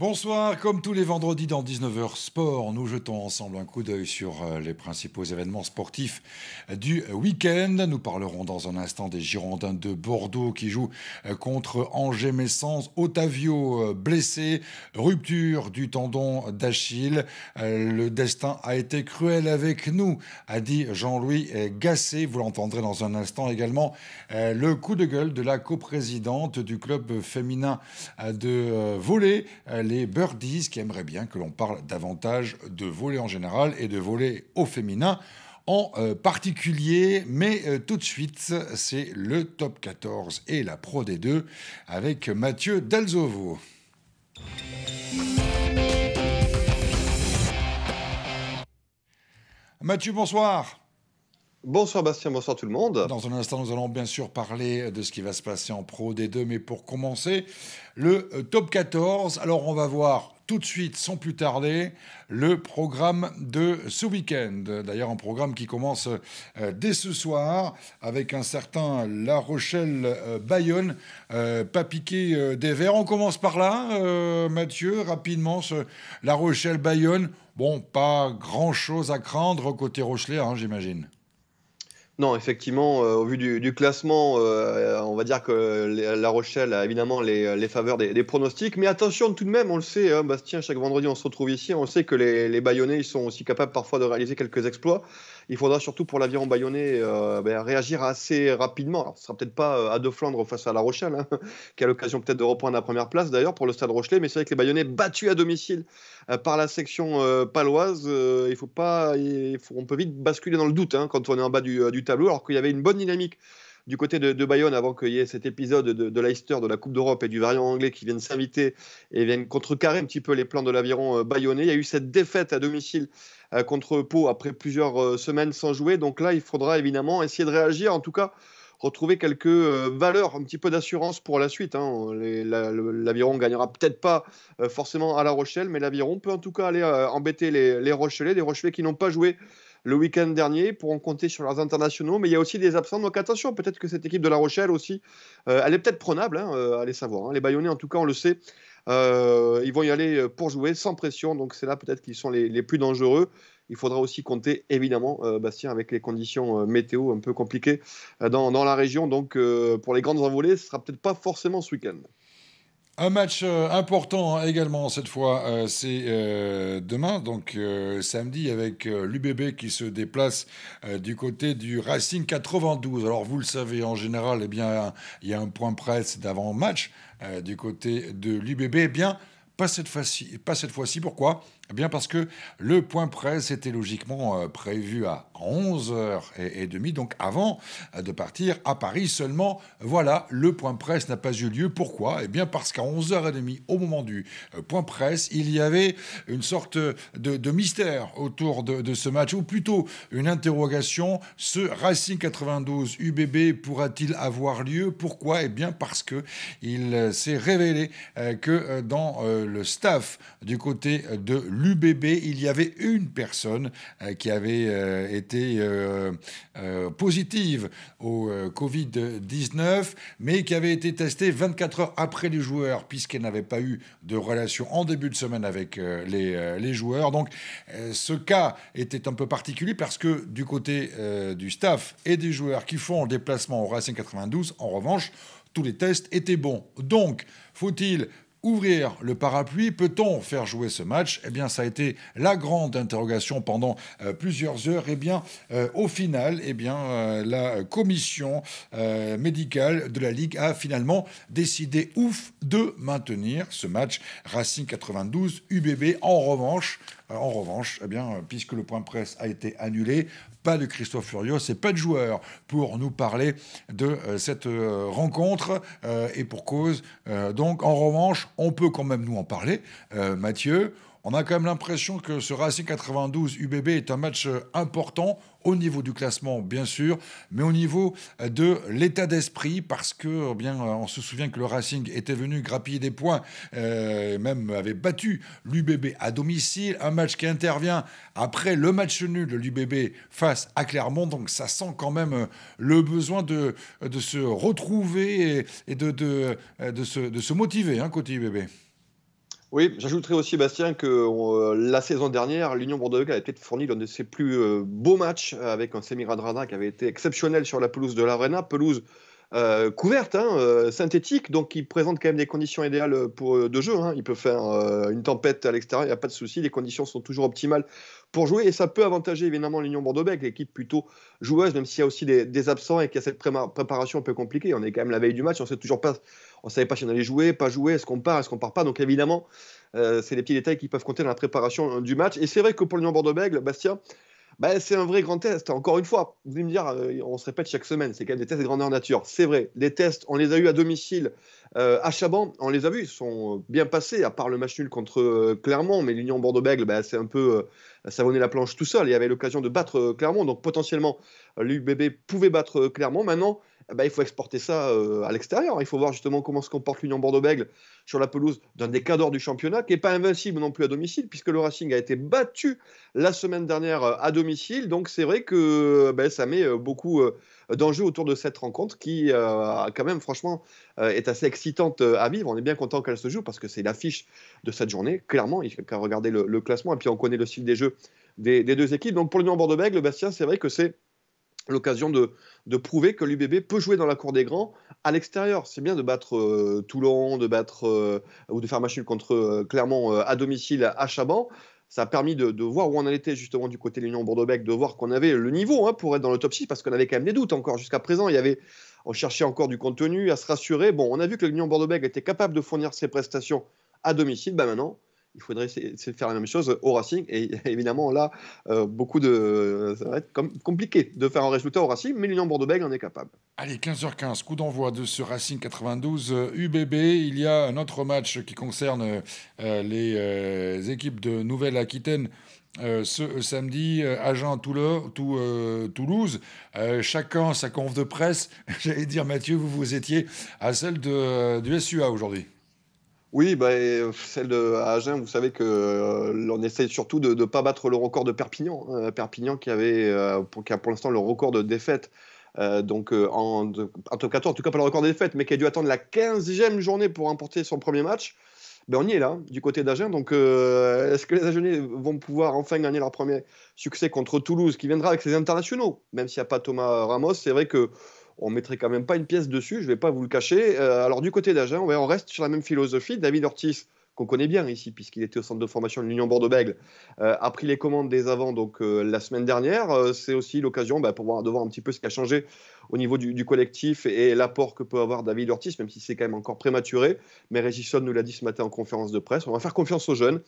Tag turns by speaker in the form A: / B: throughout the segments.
A: Bonsoir, comme tous les vendredis dans 19h Sport, nous jetons ensemble un coup d'œil sur euh, les principaux événements sportifs du week-end. Nous parlerons dans un instant des Girondins de Bordeaux qui jouent euh, contre Angers-Messence, Otavio euh, blessé, rupture du tendon d'Achille. Le destin a été cruel avec nous, a dit Jean-Louis Gasset. Vous l'entendrez dans un instant également. Le coup de gueule de la coprésidente du club féminin de volley les birdies qui aimeraient bien que l'on parle davantage de voler en général et de voler au féminin en euh, particulier, mais euh, tout de suite, c'est le top 14 et la Pro des deux avec Mathieu Dalzovo. Mathieu, bonsoir. Bonsoir Bastien, bonsoir tout le monde. Dans un instant, nous allons bien sûr parler de ce qui va se passer en Pro des deux, mais pour commencer, le euh, top 14. Alors on va voir tout de suite, sans plus tarder, le programme de ce week-end. D'ailleurs, un programme qui commence euh, dès ce soir avec un certain La Rochelle-Bayonne, euh, pas piqué des verres. On commence par là, Mathieu, rapidement, ce La Rochelle-Bayonne. Bon, pas grand-chose à craindre côté Rochelet, hein, j'imagine.
B: Non, effectivement, euh, au vu du, classement, euh, on va dire que La Rochelle a évidemment les, faveurs des, pronostics. Mais attention tout de même, on le sait, hein, Bastien, chaque vendredi on se retrouve ici, on sait que les, les ils sont aussi capables parfois de réaliser quelques exploits. Il faudra surtout pour l'aviron bayonnais euh, ben, réagir assez rapidement. Alors, ce ne sera peut-être pas à de flandre face à La Rochelle, hein, qui a l'occasion peut-être de reprendre la première place d'ailleurs pour le Stade Rochelet. Mais c'est vrai que les Bayonnais battus à domicile par la section paloise, il faut pas, on peut vite basculer dans le doute hein, quand on est en bas du, du alors qu'il y avait une bonne dynamique du côté de, Bayonne avant qu'il y ait cet épisode de, de de la Coupe d'Europe et du variant anglais qui viennent s'inviter et viennent contrecarrer un petit peu les plans de l'aviron euh, bayonnais. Il y a eu cette défaite à domicile euh, contre Pau après plusieurs euh, semaines sans jouer. Donc là, il faudra évidemment essayer de réagir, en tout cas retrouver quelques valeurs, un petit peu d'assurance pour la suite. Hein. L'aviron ne gagnera peut-être pas forcément à La Rochelle, mais l'aviron peut en tout cas aller embêter les, les Rochelais, des Rochelais qui n'ont pas joué le week-end dernier pourront compter sur leurs internationaux, mais il y a aussi des absents. Donc attention, peut-être que cette équipe de La Rochelle aussi, euh, elle est peut-être prenable, hein, euh, à allez savoir. Hein. Les Bayonnais, en tout cas, on le sait, euh, ils vont y aller pour jouer sans pression, donc c'est là peut-être qu'ils sont les, plus dangereux. Il faudra aussi compter, évidemment, Bastien, avec les conditions météo un peu compliquées dans, dans, la région. Donc, pour les grandes envolées, ce sera peut-être pas forcément ce week-end.
A: Un match euh, important hein, également cette fois, euh, c'est euh, demain, donc samedi, avec l'UBB qui se déplace du côté du Racing 92. Alors vous le savez, en général, eh bien, il y a un point presse d'avant-match du côté de l'UBB. Eh bien, pas cette fois Pas cette fois-ci. Pourquoi eh bien parce que le point presse était logiquement euh, prévu à 11h30, donc avant euh, de partir à Paris seulement. Voilà, le point presse n'a pas eu lieu. Pourquoi Eh bien parce qu'à 11h30, au moment du euh, point presse, il y avait une sorte de, mystère autour de, ce match, ou plutôt une interrogation. Ce Racing 92 UBB pourra-t-il avoir lieu Pourquoi Eh bien parce que il s'est révélé que dans le staff du côté de l'UBB, il y avait une personne euh, qui avait euh, été euh, positive au Covid-19, mais qui avait été testée 24 heures après les joueurs, puisqu'elle n'avait pas eu de relation en début de semaine avec les, joueurs. Donc ce cas était un peu particulier parce que du côté du staff et des joueurs qui font le déplacement au Racing 92, en revanche, tous les tests étaient bons. Donc, faut-il ouvrir le parapluie Peut-on faire jouer ce match Eh bien, ça a été la grande interrogation pendant euh, plusieurs heures. Eh bien, euh, au final, eh bien, euh, la commission médicale de la Ligue a finalement décidé, ouf, de maintenir ce match Racing 92 UBB. En revanche, euh, en revanche, eh bien, euh, puisque le point presse a été annulé, pas de Christophe Furios et pas de joueur pour nous parler de euh, cette rencontre et pour cause. donc, en revanche, on peut quand même nous en parler. Mathieu, on a quand même l'impression que ce Racing 92 UBB est un match euh, important au niveau du classement, bien sûr, mais au niveau euh, de l'état d'esprit, parce que eh bien, euh, on se souvient que le Racing était venu grappiller des points, et même avait battu l'UBB à domicile, un match qui intervient après le match nul de l'UBB face à Clermont, donc ça sent quand même le besoin de, de se retrouver et, de, de, se, motiver hein, côté UBB.
B: Oui, j'ajouterais aussi, Bastien, que euh, la saison dernière, l'Union Bordeaux-Bègles avait peut-être fourni l'un de ses plus euh, beaux matchs euh, avec un Semiradrina qui avait été exceptionnel sur la pelouse de l'Arena, pelouse couverte, hein, synthétique, donc qui présente quand même des conditions idéales pour, de jeu. Hein. Il peut faire une tempête à l'extérieur, il n'y a pas de souci, les conditions sont toujours optimales pour jouer. Et ça peut avantager évidemment l'Union Bordeaux-Bègles, l'équipe plutôt joueuse, même s'il y a aussi des, absents et qu'il y a cette préparation un peu compliquée. On est quand même la veille du match, on sait toujours pas, on savait pas si on allait jouer, pas jouer, est-ce qu'on part, est-ce qu'on part pas. Donc évidemment, euh, c'est les petits détails qui peuvent compter dans la préparation euh, du match. Et c'est vrai que pour l'Union Bordeaux-Bègles, Bastien, bah, c'est un vrai grand test. Encore une fois, vous allez me dire, euh, on se répète chaque semaine, c'est quand même des tests de grandeur nature. C'est vrai, les tests, on les a eus à domicile euh, à Chaban, on les a vus, ils sont euh, bien passés, à part le match nul contre Clermont, mais l'Union Bordeaux-Bègles, bah, c'est un peu savonner la planche tout seul. Il y avait l'occasion de battre Clermont, donc potentiellement l'UBB pouvait battre Clermont. Maintenant, eh ben, il faut exporter ça euh, à l'extérieur. Il faut voir justement comment se comporte l'Union Bordeaux-Bègles sur la pelouse d'un des cadors du championnat, qui n'est pas invincible non plus à domicile, puisque le Racing a été battu la semaine dernière euh, à domicile. Donc c'est vrai que euh, ben, ça met beaucoup d'enjeux autour de cette rencontre qui, quand même, franchement, est assez excitante à vivre. On est bien content qu'elle se joue parce que c'est l'affiche de cette journée. Clairement, il faut regarder le, classement et puis on connaît le style des jeux des, des deux équipes. Donc pour l'Union Bordeaux-Bègles, Bastien, c'est vrai que c'est l'occasion de, prouver que l'UBB peut jouer dans la cour des grands à l'extérieur. C'est bien de battre euh, Toulon, de battre euh, ou de faire machine contre euh, Clermont à domicile à Chaban. Ça a permis de, voir où on en était justement du côté de l'Union Bordeaux-Bègles, de voir qu'on avait le niveau hein, pour être dans le top 6 parce qu'on avait quand même des doutes encore jusqu'à présent. Il y avait, on cherchait encore du contenu à se rassurer. Bon, on a vu que l'Union Bordeaux-Bègles était capable de fournir ses prestations à domicile. Ben maintenant, il faudrait faire la même chose au Racing. Et évidemment, là, euh, beaucoup de. Ça va être compliqué de faire un résultat au Racing, mais l'Union Bordeaux-Bègles en est capable.
A: Allez, 15h15, coup d'envoi de ce Racing 92 euh, UBB. Il y a un autre match qui concerne euh, les équipes de Nouvelle-Aquitaine. ce samedi, à agent Toulouse, chacun sa conf de presse. J'allais dire, Mathieu, vous vous étiez à celle de, du SUA aujourd'hui. Oui, bah, euh,
B: celle de, vous savez que euh, essaie l'on essaye surtout de ne pas battre le record de Perpignan. Hein. Perpignan qui, avait, euh, pour, a pour l'instant le record de défaite. donc en, en 14, en tout cas pas le record de défaite, mais qui a dû attendre la 15e journée pour remporter son premier match. Mais ben, on y est là, du côté d'Agen. Donc est-ce que les Agenais vont pouvoir enfin gagner leur premier succès contre Toulouse, qui viendra avec ses internationaux Même s'il n'y a pas Thomas Ramos, c'est vrai que on mettrait quand même pas une pièce dessus, je ne vais pas vous le cacher. Euh, alors du côté d'Agen, on reste sur la même philosophie. David Ortiz, qu'on connaît bien ici, puisqu'il était au centre de formation de l'Union bordeaux bègles euh, a pris les commandes des avant. donc, euh, la semaine dernière. c'est aussi l'occasion bah, de voir un petit peu ce qui a changé au niveau du, collectif et, l'apport que peut avoir David Ortiz, même si c'est quand même encore prématuré. Mais Régisson nous l'a dit ce matin en conférence de presse, on va faire confiance aux jeunes.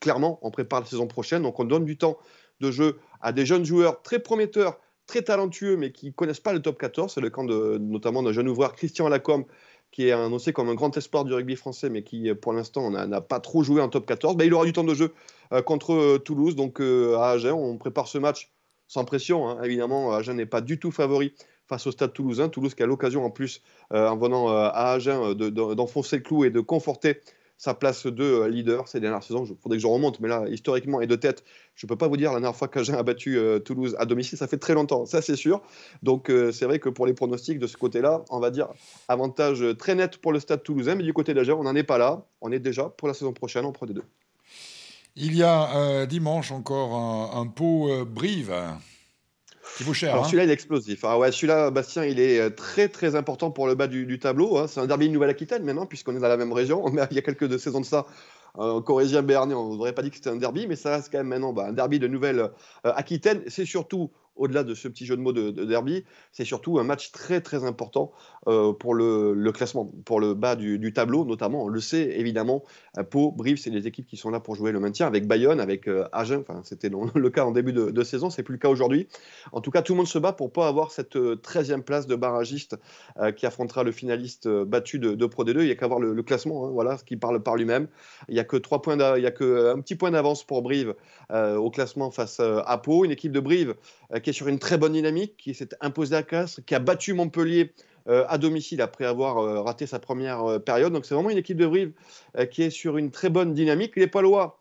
B: Clairement, on prépare la saison prochaine, donc on donne du temps de jeu à des jeunes joueurs très prometteurs très talentueux, mais qui ne connaissent pas le top 14. C'est le camp de, notamment d'un jeune ouvreur, Christian Lacombe, qui est annoncé comme un grand espoir du rugby français, mais qui, euh, pour l'instant, n'a pas trop joué en top 14. il aura du temps de jeu euh, contre euh, Toulouse, donc à Agen. On prépare ce match sans pression. Hein. Évidemment, Agen n'est pas du tout favori face au stade toulousain. Toulouse qui a l'occasion, en plus, en venant à Agen, d'enfoncer le clou et de conforter sa place de euh, leader ces dernières saisons. Il faudrait que je remonte, mais là, historiquement et de tête, je ne peux pas vous dire la dernière fois qu'Agen a battu euh, Toulouse à domicile. Ça fait très longtemps, ça c'est sûr. Donc euh, c'est vrai que pour les pronostics de ce côté-là, on va dire avantage très net pour le stade toulousain, mais du côté d'Agen, on n'en est pas là. On est déjà pour la saison prochaine on prend des deux
A: Il y a dimanche encore un pot Brive. Hein. celui-là, il
B: est explosif. Ah ouais, celui-là, Bastien, il est euh, très très important pour le bas du, tableau. Hein. C'est un derby de Nouvelle-Aquitaine maintenant, puisqu'on est dans la même région. Mais il y a quelques saisons de ça, euh, Corésien Béarnais, on n'aurait pas dit que c'était un derby, mais ça reste quand même maintenant bah, un derby de Nouvelle-Aquitaine. C'est surtout au-delà de ce petit jeu de mots de, derby, c'est surtout un match très très important euh, pour le, classement, pour le bas du, tableau notamment. On le sait évidemment, euh, Pau, Brive, c'est les équipes qui sont là pour jouer le maintien, avec Bayonne, avec euh, Agen, enfin c'était le cas en début de, saison, c'est plus le cas aujourd'hui. En tout cas, tout le monde se bat pour pas avoir cette 13e place de barragiste qui affrontera le finaliste battu de, Pro D2. Il n'y a qu'à voir le, classement, hein, Voilà, ce qui parle par lui-même. Il n'y a que trois points, petit point d'avance pour Brive au classement face à Pau, une équipe de Brive qui est sur une très bonne dynamique, qui s'est imposé à Castres, qui a battu Montpellier euh, à domicile après avoir euh, raté sa première euh, période. Donc c'est vraiment une équipe de Brive qui est sur une très bonne dynamique. Les Palois,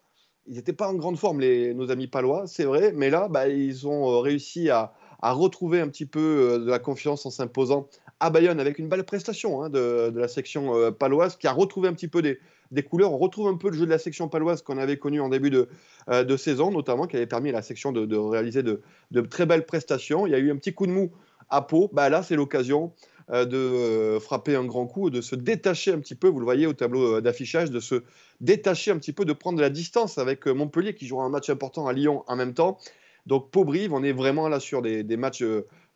B: ils n'étaient pas en grande forme, les, nos amis Palois, c'est vrai, mais là, bah, ils ont réussi à, retrouver un petit peu de la confiance en s'imposant à Bayonne avec une belle prestation hein, de, de, la section paloise qui a retrouvé un petit peu des, des couleurs. On retrouve un peu le jeu de la section paloise qu'on avait connu en début de, euh, saison, notamment qui avait permis à la section de, réaliser de, très belles prestations. Il y a eu un petit coup de mou à Pau. Bah, là, c'est l'occasion euh, de euh, frapper un grand coup, de se détacher un petit peu, vous le voyez au tableau d'affichage, de se détacher un petit peu, de prendre de la distance avec Montpellier qui jouera un match important à Lyon en même temps. Donc, Pau-Brive, on est vraiment là sur des matchs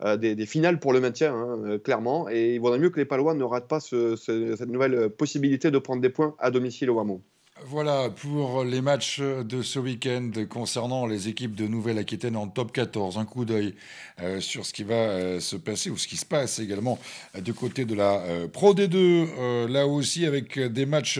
B: euh, des, finales pour le maintien, hein, euh, clairement. Et il vaudrait mieux que les Palois ne ratent pas cette nouvelle euh, possibilité de prendre des points à domicile au hameau
A: voilà pour les matchs de ce week-end concernant les équipes de Nouvelle-Aquitaine en top 14. Un coup d'œil euh, sur ce qui va euh, se passer ou ce qui se passe également euh, du côté de la Pro D2, là aussi avec des matchs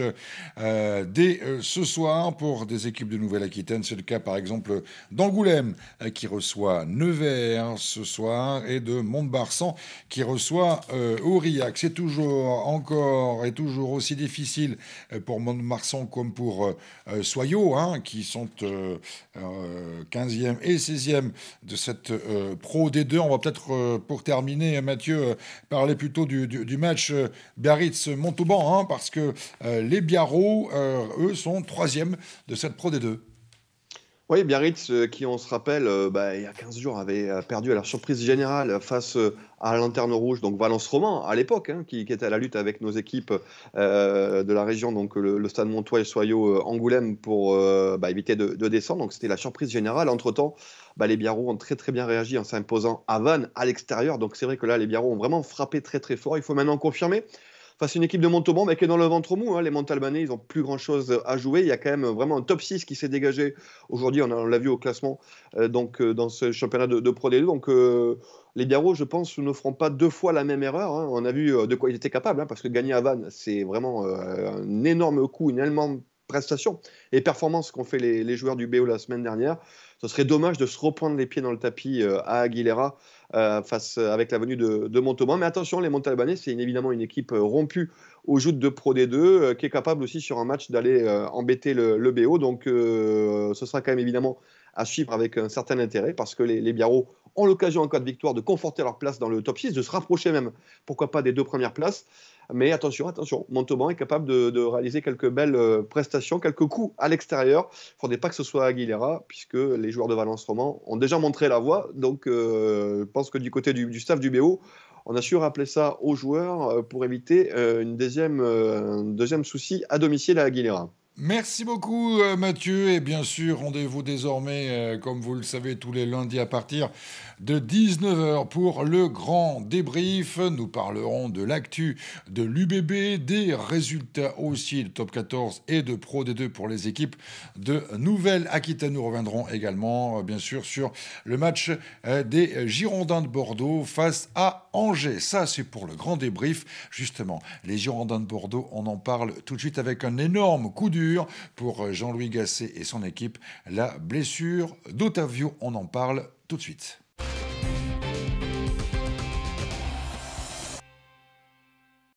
A: dès ce soir pour des équipes de Nouvelle-Aquitaine. C'est le cas par exemple d'Angoulême qui reçoit Nevers ce soir et de Montbarsan qui reçoit Aurillac. C'est toujours encore et toujours aussi difficile pour Montbarsan comme pour euh, euh hein, qui sont 15e euh, euh, et 16e hein, de cette Pro D2. On va peut-être, pour terminer, Mathieu, parler plutôt du, match Biarritz-Montauban, parce que les Biarros, eux, sont 3e de cette Pro D2.
B: Oui, Biarritz, euh, qui on se rappelle, euh, bah, il y a 15 jours, avait euh, perdu à la surprise générale face à l'Interne Lanterne Rouge, donc Valence Roman à l'époque, hein, qui, était à la lutte avec nos équipes de la région, donc le, Stade Montois et Soyaux Angoulême, pour bah, éviter de, descendre. Donc c'était la surprise générale. Entre-temps, bah, les Biarros ont très très bien réagi en s'imposant à Vannes à l'extérieur. Donc c'est vrai que là, les Biarros ont vraiment frappé très très fort. Il faut maintenant confirmer face une équipe de Montauban mais qui est dans le ventre mou. Hein. Les Montalbanais, ils n'ont plus grand-chose à jouer. Il y a quand même vraiment un top 6 qui s'est dégagé aujourd'hui. On, l'a vu au classement euh, donc, euh, dans ce championnat de, de Pro D2. Donc, euh, les Biarros, je pense, ne feront pas deux fois la même erreur. Hein. On a vu de quoi ils étaient capables, hein, parce que gagner à Vannes, c'est vraiment un énorme coup, une énorme prestations et performances qu'ont fait les, joueurs du BO la semaine dernière. Ce serait dommage de se reprendre les pieds dans le tapis euh, à Aguilera euh, face, euh, avec la venue de, Montauban. Mais attention, les Montalbanais, c'est évidemment une équipe rompue aux joutes de Pro D2 qui est capable aussi sur un match d'aller embêter le, BO. Donc ce sera quand même évidemment à suivre avec un certain intérêt parce que les, les ont l'occasion, en cas de victoire, de conforter leur place dans le top 6, de se rapprocher même, pourquoi pas, des deux premières places. Mais attention, attention, Montauban est capable de, réaliser quelques belles euh, prestations, quelques coups à l'extérieur. Il ne faudrait pas que ce soit Aguilera, puisque les joueurs de Valence Roman ont déjà montré la voie. Donc, euh, je pense que du côté du, staff du BO, on a su rappeler ça aux joueurs euh, pour éviter une deuxième, un deuxième souci à domicile à Aguilera.
A: Merci beaucoup euh, Mathieu et bien sûr rendez-vous désormais euh, comme vous le savez tous les lundis à partir de 19h pour le grand débrief. Nous parlerons de l'actu de l'UBB, des résultats aussi de top 14 et de Pro D2 pour les équipes de Nouvelle-Aquitaine. Nous reviendrons également euh, bien sûr sur le match des Girondins de Bordeaux face à Angers. Ça c'est pour le grand débrief. Justement, les Girondins de Bordeaux, on en parle tout de suite avec un énorme coup dur pour euh, Jean-Louis Gasset et son équipe, la blessure d'Otavio. On en parle tout de suite.